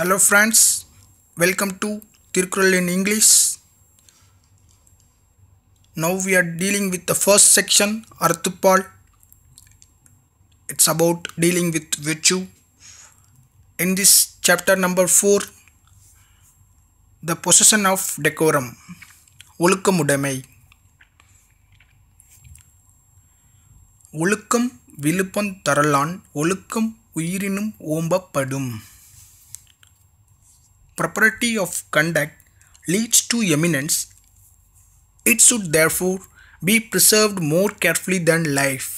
Hello friends, welcome to Tirkural in English. Now we are dealing with the first section, Arthupal. It's about dealing with virtue. In this chapter number 4, the possession of decorum, ஒழுக்கமுடைமை ஒழுக்கம் விழுப்பம் தரலான் uirinum oomba padum. Property of conduct leads to eminence, it should therefore be preserved more carefully than life.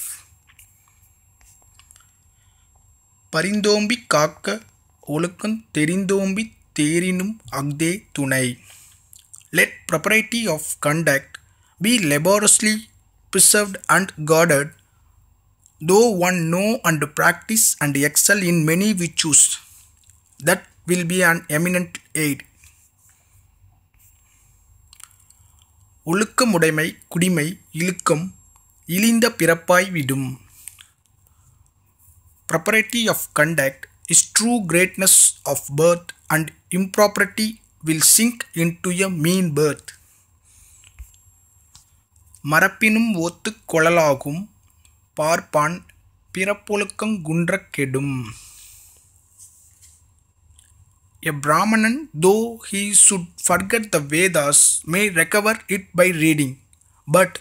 Parindombi காக்க olakan terindombi terinum agde tunai. Let propriety of conduct be laboriously preserved and guarded, though one know and practice and excel in many virtues, that will be an eminent aid. ஒழுக்கமுடைமை குடிமை இழுக்கம் இழிந்த பிறப்பாய் விடும் propriety of conduct is true greatness of birth and impropriety will sink into a mean birth மரப்பினும் ஒத்துக் கொழலாகும் பார்ப்பான் பிறப்பொழுக்கங்குன்ற கெடும் A Brahmanan, though he should forget the Vedas, may recover it by reading. But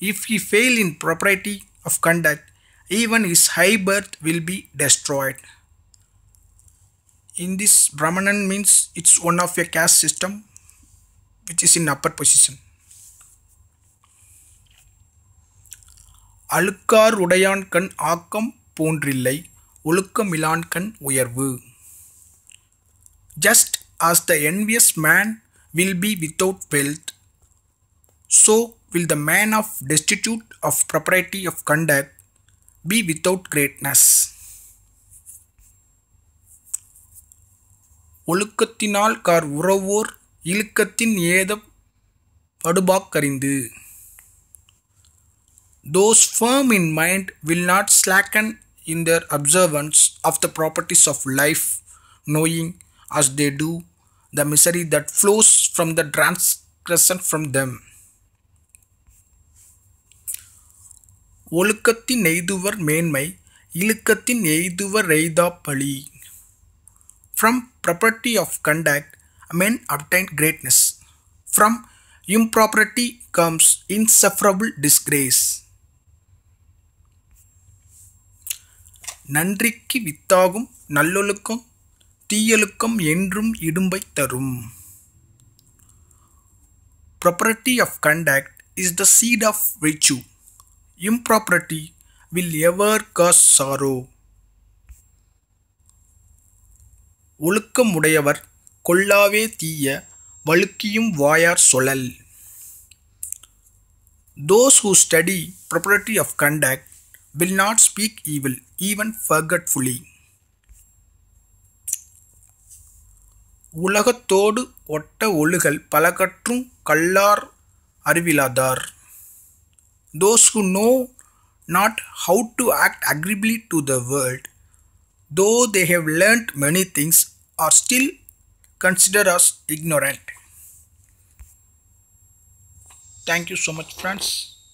if he fail in propriety of conduct, even his high birth will be destroyed. In this, Brahmanan means it's one of a caste system which is in upper position. அழுக்கார் உடையான் ஆக்கம் போன்றில்லை ஒழுக்கமிலான் உயர்வு just as the envious man will be without wealth, so will the man of destitute of propriety of conduct be without greatness. ஒழுக்கத்தினால் கார் உறவோர் இழுக்கத்தின் ஏத படுபாக்கறிந்து those firm in mind will not slacken in life, observance of the properties of life knowing as they do the misery that flows from the transgression from them. ஒழுக்கத்தின் எய்துவர் மேன்மை இழுக்கத்தின் எய்துவர் எய்தா பழி From property of conduct, men obtain greatness. From improperty comes insufferable disgrace. நன்றிக்கு வித்தாகும் நல்லொழுக்கம் தீயலுக்கம் என்றும் இடும்பை தரும் propriety of conduct is the seed of விச்சு impropriety will ever cause sorrow ஒழுக்கம் உடையவர் கொல்லாவே தீய வழுக்கியும் வாயார் சொலல் those who study propriety of conduct will not speak evil even forgetfully உலகத்தோடு ஒட்ட ஒழுகல் பல கற்றும் கல்லார் அறிவிலாதார் those who know not how to act agreeably to the world though they have learnt many things are still consider as ignorant thank you so much friends